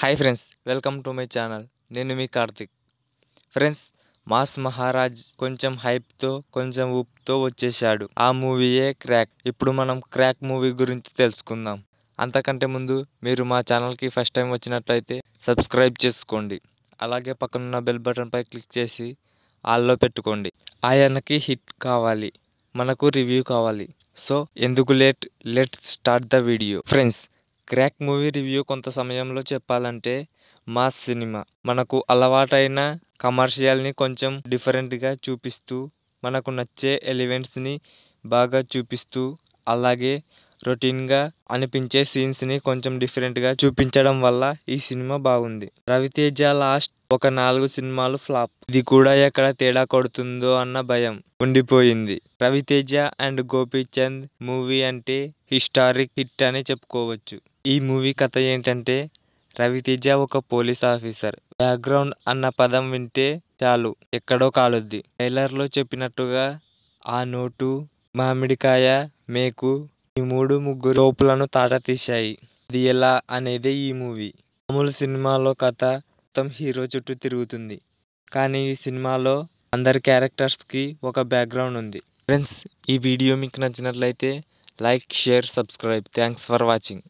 Hi friends welcome to my channel నేను మీ Karthik friends mass Maharaj కొంచెం హైప్తో కొంచెం ఉప్తో వచ్చేసాడు ఆ మూవీయే క్రాక్ ఇప్పుడు మనం క్రాక్ మూవీ గురించి తెలుసుకుందాం అంతకంటే ముందు మీరు మా ఛానల్కి ఫస్ట్ టైం వచ్చినట్లయితే సబ్స్క్రైబ్ చేసుకోండి అలాగే పక్కనున్న బెల్ బటన్పై క్లిక్ చేసి ఆల్లో పెట్టుకోండి ఆయనకి హిట్ కావాలి మనకు రివ్యూ కావాలి సో ఎందుకు late let start the video friends Krack movie review కొంత సమయంలో చెప్పాలంటే మా సినిమా మనకు అలవాటైన కమర్షియల్ని కొంచెం డిఫరెంట్గా చూపిస్తూ మనకు నచ్చే ఎలిమెంట్స్ని బాగా చూపిస్తూ అలాగే రొటీన్గా అనిపించే సీన్స్ని కొంచెం డిఫరెంట్గా చూపించడం వల్ల ఈ సినిమా బాగుంది రవితేజ లాస్ట్ ఒక నాలుగు సినిమాలు ఫ్లాప్. ఇది కూడా ఎక్కడ తేడా కొడుతుందో అన్న భయం ఉండిపోయింది. రవితేజ అండ్ గోపీచంద్ మూవీ అంటే హిస్టారిక్ హిట్ అని చెప్పుకోవచ్చు. ఈ మూవీ కథ ఏంటంటే రవితేజ ఒక పోలీస్ ఆఫీసర్. బ్యాక్గ్రౌండ్ అన్న పదం వింటే చాలు ఎక్కడో కాలుద్ది. టైలర్లో చెప్పినట్టుగా ఆ నోటు, మామిడికాయ, మేకు ఈ మూడు ముగ్గురు లోపులను తాట తీశాయి. అది ఎలా అనేదే ఈ మూవీ. మామూలు సినిమాలో కథ మొత్తం హీరో చుట్టూ తిరుగుతుంది కానీ ఈ సినిమాలో అందరి క్యారెక్టర్స్కి ఒక బ్యాక్గ్రౌండ్ ఉంది ఫ్రెండ్స్ ఈ వీడియో మీకు నచ్చినట్లయితే like share subscribe thanks for watching